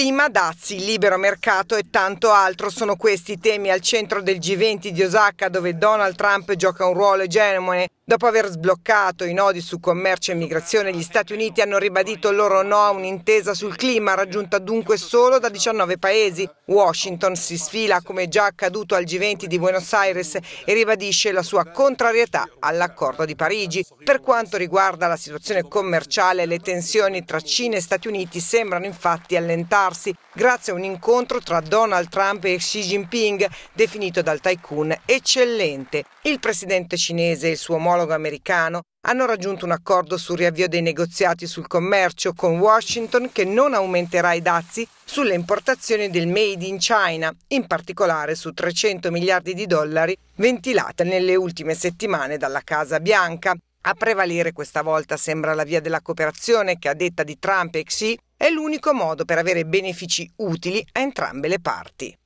Clima, dazi, libero mercato e tanto altro sono questi temi al centro del G20 di Osaka dove Donald Trump gioca un ruolo egemone Dopo aver sbloccato i nodi su commercio e migrazione, gli Stati Uniti hanno ribadito il loro no a un'intesa sul clima, raggiunta dunque solo da 19 paesi. Washington si sfila, come già accaduto al G20 di Buenos Aires, e ribadisce la sua contrarietà all'accordo di Parigi. Per quanto riguarda la situazione commerciale, le tensioni tra Cina e Stati Uniti sembrano infatti allentarsi, grazie a un incontro tra Donald Trump e Xi Jinping, definito dal tycoon eccellente. Il presidente cinese e il suo omologo tecnologo americano hanno raggiunto un accordo sul riavvio dei negoziati sul commercio con Washington che non aumenterà i dazi sulle importazioni del Made in China, in particolare su 300 miliardi di dollari ventilate nelle ultime settimane dalla Casa Bianca. A prevalere questa volta sembra la via della cooperazione che a detta di Trump e Xi è l'unico modo per avere benefici utili a entrambe le parti.